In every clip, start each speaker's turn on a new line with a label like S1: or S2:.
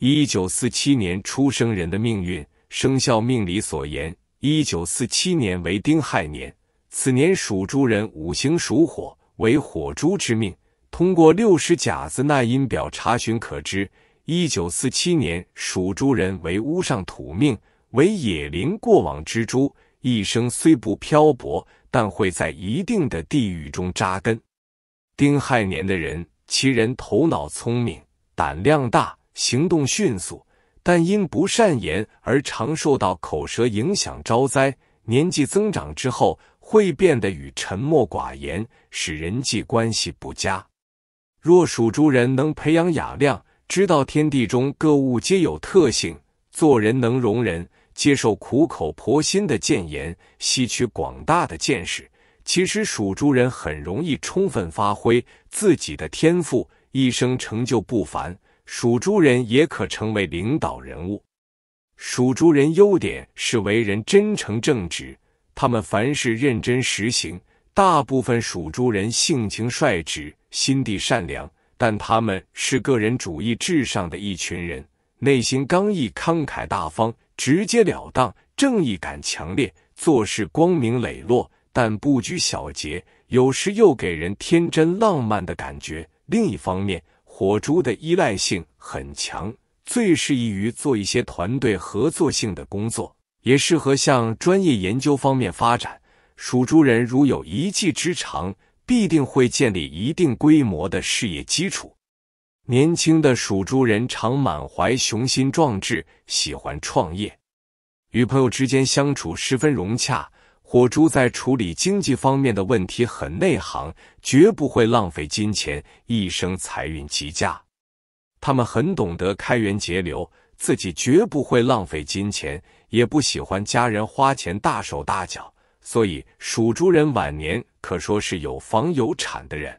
S1: 一九四七年出生人的命运，生肖命理所言，一九四七年为丁亥年，此年属猪人五行属火，为火猪之命。通过六十甲子纳音表查询可知，一九四七年属猪人为屋上土命，为野灵过往之猪。一生虽不漂泊，但会在一定的地域中扎根。丁亥年的人，其人头脑聪明，胆量大。行动迅速，但因不善言而常受到口舌影响招灾。年纪增长之后，会变得与沉默寡言，使人际关系不佳。若属猪人能培养雅量，知道天地中各物皆有特性，做人能容人，接受苦口婆心的谏言，吸取广大的见识，其实属猪人很容易充分发挥自己的天赋，一生成就不凡。属猪人也可成为领导人物。属猪人优点是为人真诚正直，他们凡事认真实行。大部分属猪人性情率直，心地善良，但他们是个人主义至上的一群人，内心刚毅，慷慨大方，直截了当，正义感强烈，做事光明磊落，但不拘小节，有时又给人天真浪漫的感觉。另一方面，火猪的依赖性很强，最适宜于做一些团队合作性的工作，也适合向专业研究方面发展。属猪人如有一技之长，必定会建立一定规模的事业基础。年轻的属猪人常满怀雄心壮志，喜欢创业，与朋友之间相处十分融洽。火猪在处理经济方面的问题很内行，绝不会浪费金钱，一生财运极佳。他们很懂得开源节流，自己绝不会浪费金钱，也不喜欢家人花钱大手大脚，所以属猪人晚年可说是有房有产的人。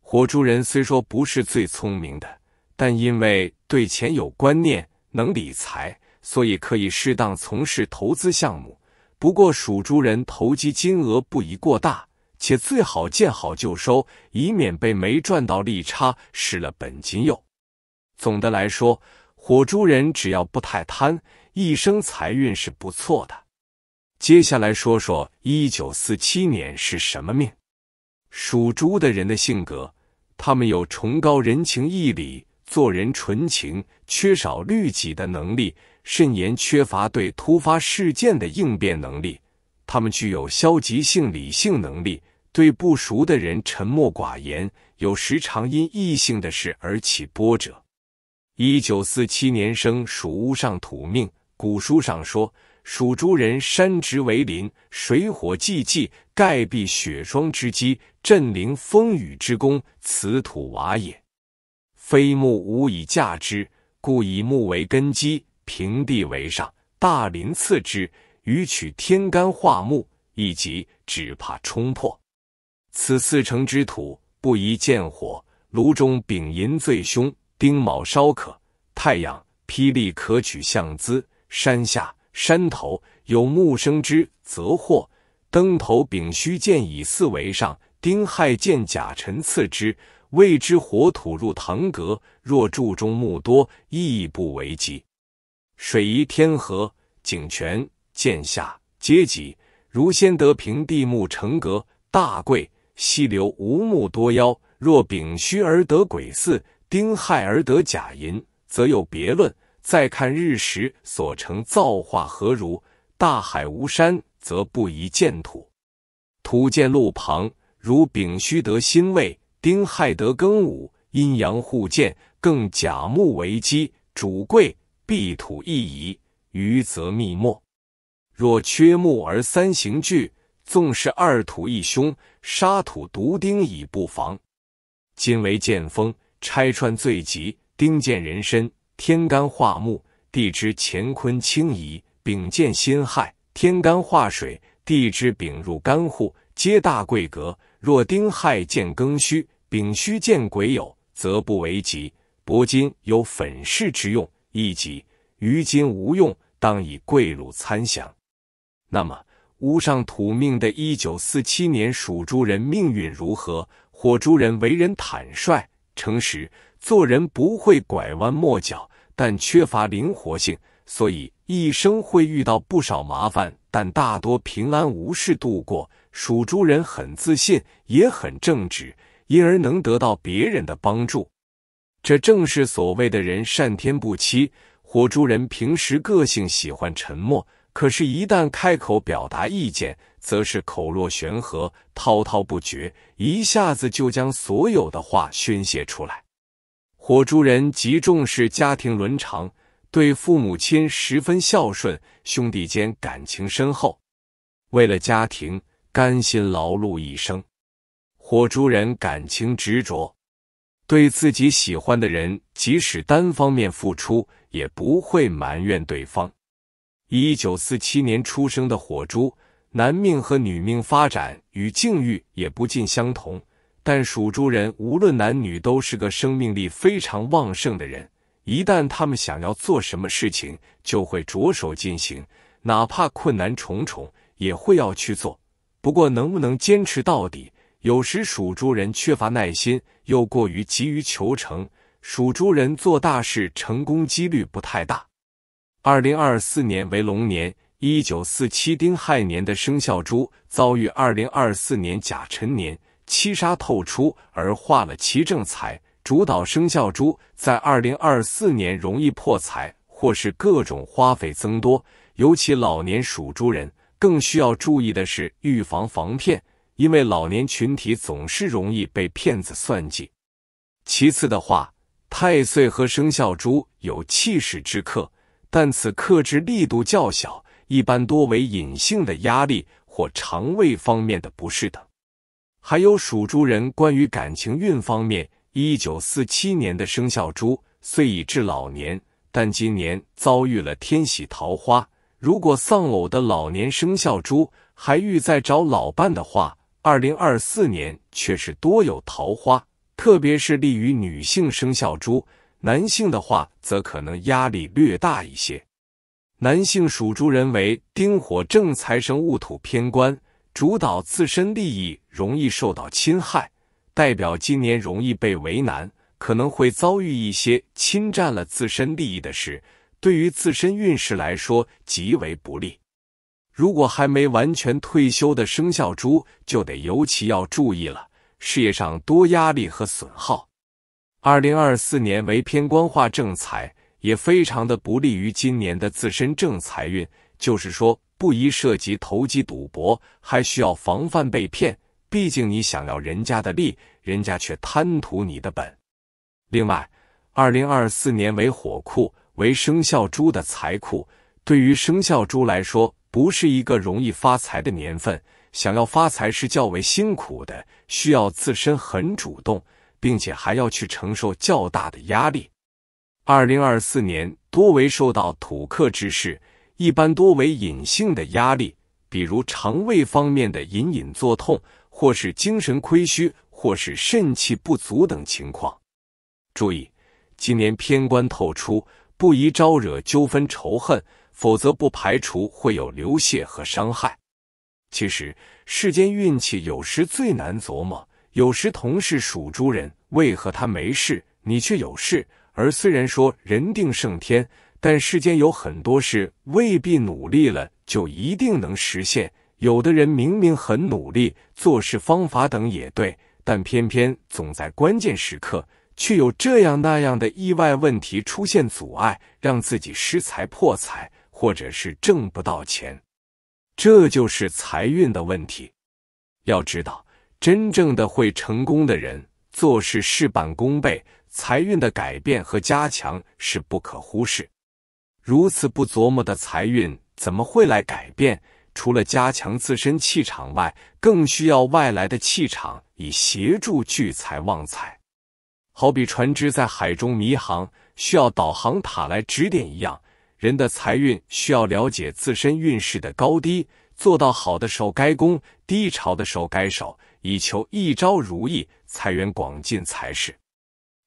S1: 火猪人虽说不是最聪明的，但因为对钱有观念，能理财，所以可以适当从事投资项目。不过，属猪人投机金额不宜过大，且最好见好就收，以免被没赚到利差，失了本金。哟。总的来说，火猪人只要不太贪，一生财运是不错的。接下来说说一九四七年是什么命。属猪的人的性格，他们有崇高人情义理，做人纯情，缺少律己的能力。肾炎缺乏对突发事件的应变能力，他们具有消极性理性能力，对不熟的人沉默寡言，有时常因异性的事而起波折。一九四七年生，属屋上土命。古书上说，属猪人山植为林，水火既济，盖避雪霜之积，震灵风雨之功，此土瓦也。非木无以架之，故以木为根基。平地为上，大林次之。欲取天干化木，一及只怕冲破。此四城之土不宜见火。炉中丙寅最凶，丁卯稍可。太阳、霹雳可取象资。山下、山头有木生之，则祸。灯头丙戌见以巳为上，丁亥见甲辰次之。未知火土入堂阁，若柱中木多，亦不为吉。水宜天河，井泉涧下皆吉。如先得平地木成格，大贵。溪流无木多妖。若丙戌而得癸巳，丁亥而得甲寅，则有别论。再看日时所成造化何如？大海无山，则不宜见土。土见路旁，如丙戌得辛未，丁亥得庚午，阴阳互见，更甲木为基，主贵。必土一移，余则密末。若缺木而三刑聚，纵是二土一凶，沙土独丁已不防。今为剑锋拆穿最急，丁见人身，天干化木，地支乾坤轻移，丙见辛亥，天干化水，地支丙入干户，皆大贵格。若丁亥见庚戌，丙戌见癸酉，则不为吉。薄金有粉饰之用。亦即于今无用，当以贵禄参详。那么，屋上土命的一九四七年属猪人命运如何？火猪人为人坦率诚实，做人不会拐弯抹角，但缺乏灵活性，所以一生会遇到不少麻烦，但大多平安无事度过。属猪人很自信，也很正直，因而能得到别人的帮助。这正是所谓的人善天不欺。火猪人平时个性喜欢沉默，可是，一旦开口表达意见，则是口若悬河，滔滔不绝，一下子就将所有的话宣泄出来。火猪人极重视家庭伦常，对父母亲十分孝顺，兄弟间感情深厚，为了家庭甘心劳碌一生。火猪人感情执着。对自己喜欢的人，即使单方面付出，也不会埋怨对方。一九四七年出生的火猪，男命和女命发展与境遇也不尽相同。但属猪人无论男女都是个生命力非常旺盛的人，一旦他们想要做什么事情，就会着手进行，哪怕困难重重，也会要去做。不过能不能坚持到底？有时属猪人缺乏耐心，又过于急于求成，属猪人做大事成功几率不太大。二零二四年为龙年，一九四七丁亥年的生肖猪遭遇二零二四年甲辰年七杀透出而化了七正财，主导生肖猪在二零二四年容易破财或是各种花费增多，尤其老年属猪人更需要注意的是预防防骗。因为老年群体总是容易被骗子算计。其次的话，太岁和生肖猪有气势之克，但此克制力度较小，一般多为隐性的压力或肠胃方面的不适等。还有属猪人关于感情运方面，一九四七年的生肖猪虽已至老年，但今年遭遇了天喜桃花。如果丧偶的老年生肖猪还欲再找老伴的话，二零二四年却是多有桃花，特别是利于女性生肖猪，男性的话则可能压力略大一些。男性属猪人为丁火正财生戊土偏官，主导自身利益容易受到侵害，代表今年容易被为难，可能会遭遇一些侵占了自身利益的事，对于自身运势来说极为不利。如果还没完全退休的生肖猪，就得尤其要注意了，事业上多压力和损耗。二零二四年为偏光化正财，也非常的不利于今年的自身正财运，就是说不宜涉及投机赌博，还需要防范被骗。毕竟你想要人家的利，人家却贪图你的本。另外，二零二四年为火库，为生肖猪的财库，对于生肖猪来说。不是一个容易发财的年份，想要发财是较为辛苦的，需要自身很主动，并且还要去承受较大的压力。二零二四年多为受到土克之势，一般多为隐性的压力，比如肠胃方面的隐隐作痛，或是精神亏虚，或是肾气不足等情况。注意，今年偏官透出，不宜招惹纠纷仇恨。否则不排除会有流血和伤害。其实世间运气有时最难琢磨，有时同是属猪人，为何他没事，你却有事？而虽然说人定胜天，但世间有很多事未必努力了就一定能实现。有的人明明很努力，做事方法等也对，但偏偏总在关键时刻，却有这样那样的意外问题出现，阻碍让自己失财破财。或者是挣不到钱，这就是财运的问题。要知道，真正的会成功的人，做事事半功倍，财运的改变和加强是不可忽视。如此不琢磨的财运，怎么会来改变？除了加强自身气场外，更需要外来的气场以协助聚财旺财。好比船只在海中迷航，需要导航塔来指点一样。人的财运需要了解自身运势的高低，做到好的时候该攻，低潮的时候该守，以求一朝如意，财源广进才是。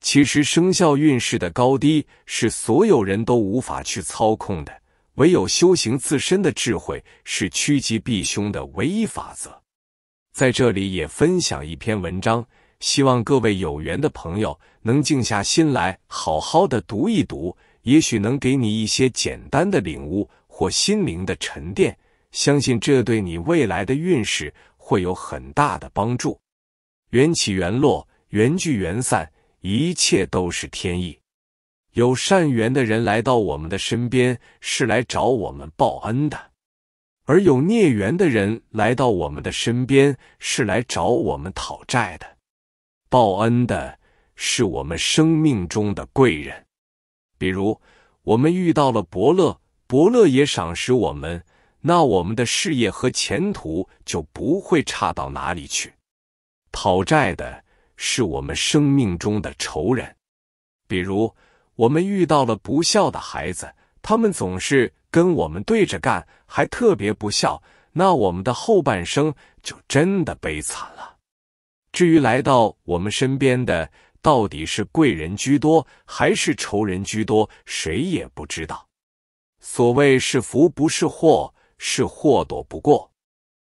S1: 其实生肖运势的高低是所有人都无法去操控的，唯有修行自身的智慧，是趋吉避凶的唯一法则。在这里也分享一篇文章，希望各位有缘的朋友能静下心来，好好的读一读。也许能给你一些简单的领悟或心灵的沉淀，相信这对你未来的运势会有很大的帮助。缘起缘落，缘聚缘散，一切都是天意。有善缘的人来到我们的身边，是来找我们报恩的；而有孽缘的人来到我们的身边，是来找我们讨债的。报恩的是我们生命中的贵人。比如，我们遇到了伯乐，伯乐也赏识我们，那我们的事业和前途就不会差到哪里去。讨债的是我们生命中的仇人，比如我们遇到了不孝的孩子，他们总是跟我们对着干，还特别不孝，那我们的后半生就真的悲惨了。至于来到我们身边的，到底是贵人居多还是仇人居多？谁也不知道。所谓是福不是祸，是祸躲不过。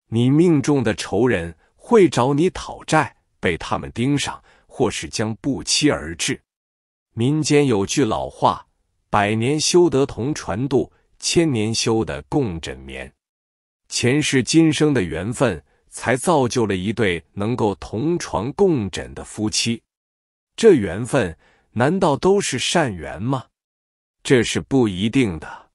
S1: 你命中的仇人会找你讨债，被他们盯上，或是将不期而至。民间有句老话：“百年修得同船渡，千年修得共枕眠。”前世今生的缘分，才造就了一对能够同床共枕的夫妻。这缘分难道都是善缘吗？这是不一定的。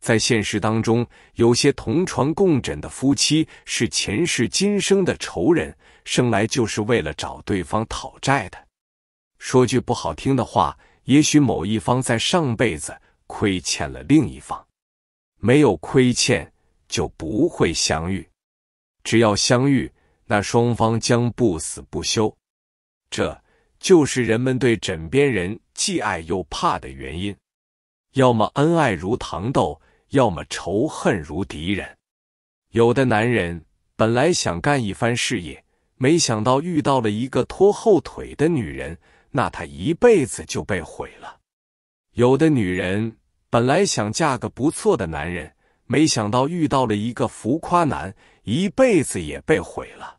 S1: 在现实当中，有些同床共枕的夫妻是前世今生的仇人，生来就是为了找对方讨债的。说句不好听的话，也许某一方在上辈子亏欠了另一方，没有亏欠就不会相遇。只要相遇，那双方将不死不休。这。就是人们对枕边人既爱又怕的原因，要么恩爱如糖豆，要么仇恨如敌人。有的男人本来想干一番事业，没想到遇到了一个拖后腿的女人，那他一辈子就被毁了；有的女人本来想嫁个不错的男人，没想到遇到了一个浮夸男，一辈子也被毁了。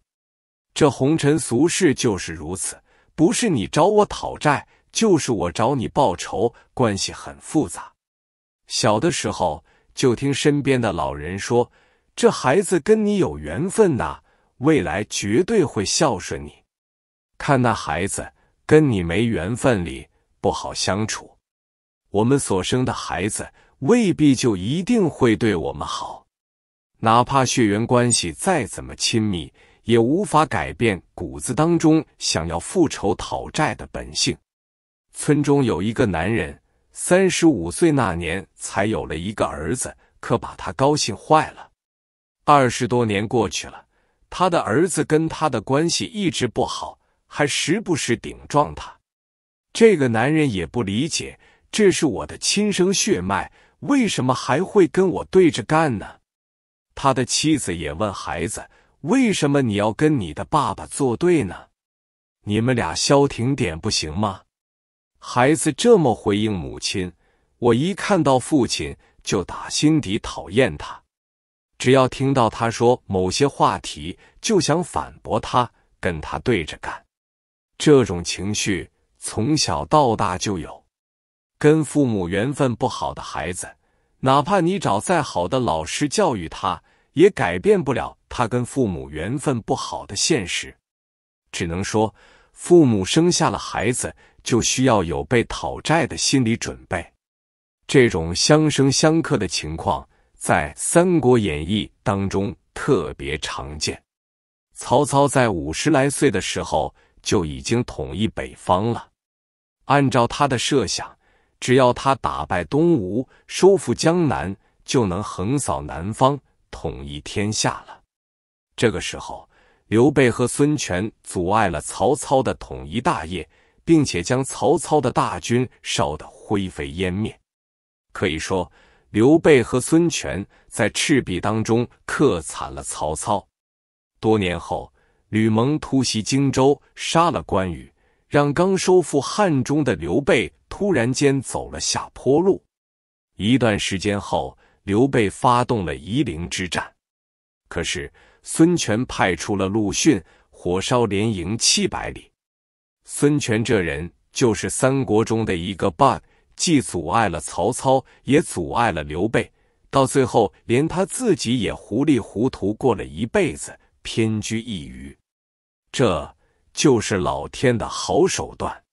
S1: 这红尘俗世就是如此。不是你找我讨债，就是我找你报仇，关系很复杂。小的时候就听身边的老人说，这孩子跟你有缘分呐，未来绝对会孝顺你。看那孩子跟你没缘分里不好相处。我们所生的孩子未必就一定会对我们好，哪怕血缘关系再怎么亲密。也无法改变骨子当中想要复仇讨债的本性。村中有一个男人，三十五岁那年才有了一个儿子，可把他高兴坏了。二十多年过去了，他的儿子跟他的关系一直不好，还时不时顶撞他。这个男人也不理解，这是我的亲生血脉，为什么还会跟我对着干呢？他的妻子也问孩子。为什么你要跟你的爸爸作对呢？你们俩消停点不行吗？孩子这么回应母亲，我一看到父亲就打心底讨厌他，只要听到他说某些话题就想反驳他，跟他对着干。这种情绪从小到大就有，跟父母缘分不好的孩子，哪怕你找再好的老师教育他。也改变不了他跟父母缘分不好的现实，只能说父母生下了孩子，就需要有被讨债的心理准备。这种相生相克的情况在《三国演义》当中特别常见。曹操在五十来岁的时候就已经统一北方了。按照他的设想，只要他打败东吴，收复江南，就能横扫南方。统一天下了。这个时候，刘备和孙权阻碍了曹操的统一大业，并且将曹操的大军烧得灰飞烟灭。可以说，刘备和孙权在赤壁当中克惨了曹操。多年后，吕蒙突袭荆州，杀了关羽，让刚收复汉中的刘备突然间走了下坡路。一段时间后。刘备发动了夷陵之战，可是孙权派出了陆逊，火烧连营七百里。孙权这人就是三国中的一个 bug，既阻碍了曹操，也阻碍了刘备，到最后连他自己也糊里糊涂过了一辈子，偏居一隅。这就是老天的好手段。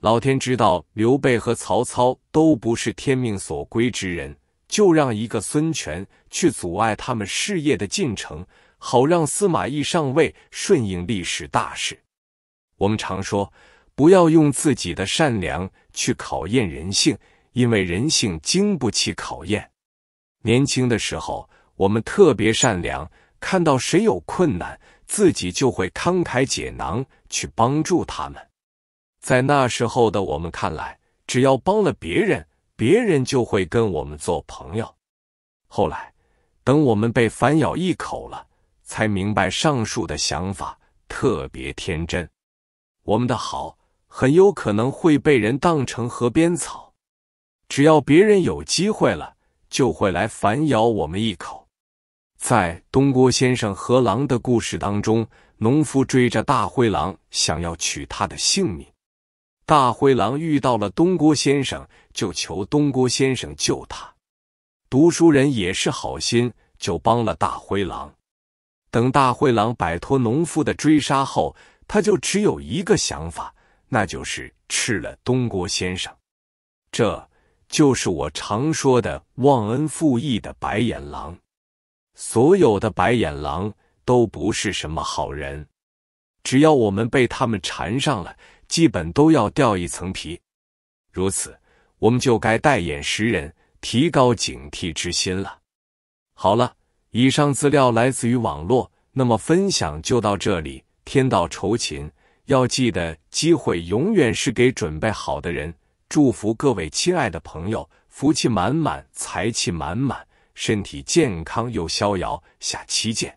S1: 老天知道刘备和曹操都不是天命所归之人。就让一个孙权去阻碍他们事业的进程，好让司马懿上位，顺应历史大势。我们常说，不要用自己的善良去考验人性，因为人性经不起考验。年轻的时候，我们特别善良，看到谁有困难，自己就会慷慨解囊去帮助他们。在那时候的我们看来，只要帮了别人。别人就会跟我们做朋友。后来，等我们被反咬一口了，才明白上述的想法特别天真。我们的好很有可能会被人当成河边草，只要别人有机会了，就会来反咬我们一口。在东郭先生和狼的故事当中，农夫追着大灰狼，想要取他的性命。大灰狼遇到了东郭先生，就求东郭先生救他。读书人也是好心，就帮了大灰狼。等大灰狼摆脱农夫的追杀后，他就只有一个想法，那就是吃了东郭先生。这就是我常说的忘恩负义的白眼狼。所有的白眼狼都不是什么好人。只要我们被他们缠上了。基本都要掉一层皮，如此我们就该带眼识人，提高警惕之心了。好了，以上资料来自于网络，那么分享就到这里。天道酬勤，要记得机会永远是给准备好的人。祝福各位亲爱的朋友，福气满满，财气满满，身体健康又逍遥。下期见。